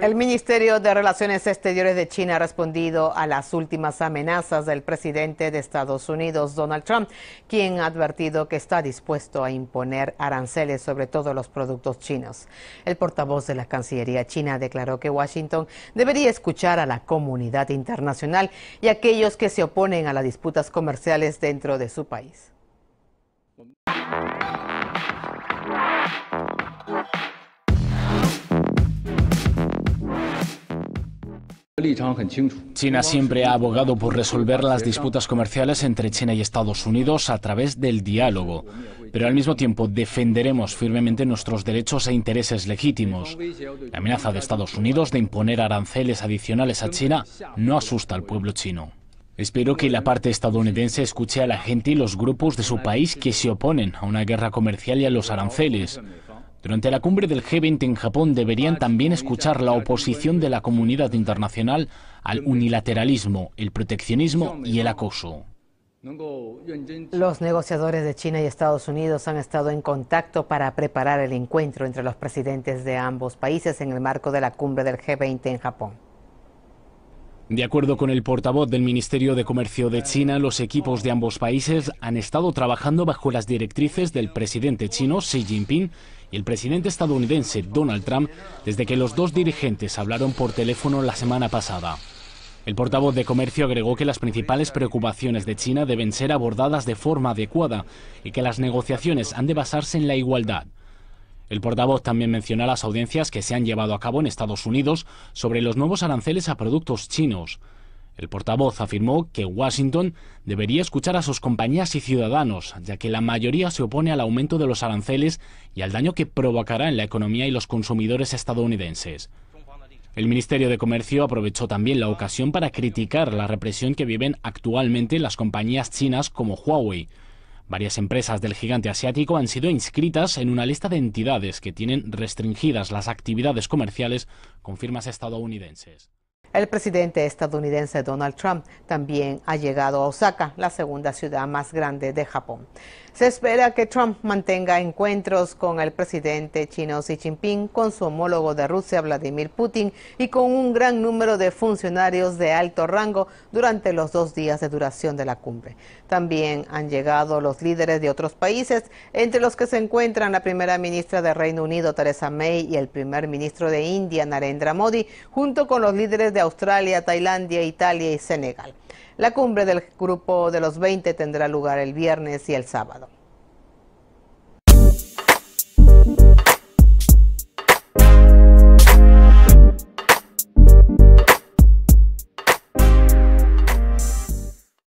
El Ministerio de Relaciones Exteriores de China ha respondido a las últimas amenazas del presidente de Estados Unidos, Donald Trump, quien ha advertido que está dispuesto a imponer aranceles sobre todos los productos chinos. El portavoz de la Cancillería china declaró que Washington debería escuchar a la comunidad internacional y a aquellos que se oponen a las disputas comerciales dentro de su país. China siempre ha abogado por resolver las disputas comerciales entre China y Estados Unidos a través del diálogo, pero al mismo tiempo defenderemos firmemente nuestros derechos e intereses legítimos. La amenaza de Estados Unidos de imponer aranceles adicionales a China no asusta al pueblo chino. Espero que la parte estadounidense escuche a la gente y los grupos de su país que se oponen a una guerra comercial y a los aranceles. Durante la cumbre del G20 en Japón deberían también escuchar la oposición de la comunidad internacional al unilateralismo, el proteccionismo y el acoso. Los negociadores de China y Estados Unidos han estado en contacto para preparar el encuentro entre los presidentes de ambos países en el marco de la cumbre del G20 en Japón. De acuerdo con el portavoz del Ministerio de Comercio de China, los equipos de ambos países han estado trabajando bajo las directrices del presidente chino Xi Jinping y el presidente estadounidense Donald Trump desde que los dos dirigentes hablaron por teléfono la semana pasada. El portavoz de Comercio agregó que las principales preocupaciones de China deben ser abordadas de forma adecuada y que las negociaciones han de basarse en la igualdad. El portavoz también mencionó las audiencias que se han llevado a cabo en Estados Unidos sobre los nuevos aranceles a productos chinos. El portavoz afirmó que Washington debería escuchar a sus compañías y ciudadanos, ya que la mayoría se opone al aumento de los aranceles y al daño que provocará en la economía y los consumidores estadounidenses. El Ministerio de Comercio aprovechó también la ocasión para criticar la represión que viven actualmente las compañías chinas como Huawei. Varias empresas del gigante asiático han sido inscritas en una lista de entidades que tienen restringidas las actividades comerciales con firmas estadounidenses. El presidente estadounidense Donald Trump también ha llegado a Osaka, la segunda ciudad más grande de Japón. Se espera que Trump mantenga encuentros con el presidente chino Xi Jinping, con su homólogo de Rusia Vladimir Putin y con un gran número de funcionarios de alto rango durante los dos días de duración de la cumbre. También han llegado los líderes de otros países, entre los que se encuentran la primera ministra de Reino Unido Theresa May y el primer ministro de India Narendra Modi, junto con los líderes de Australia, Tailandia, Italia y Senegal. La cumbre del grupo de los 20 tendrá lugar el viernes y el sábado.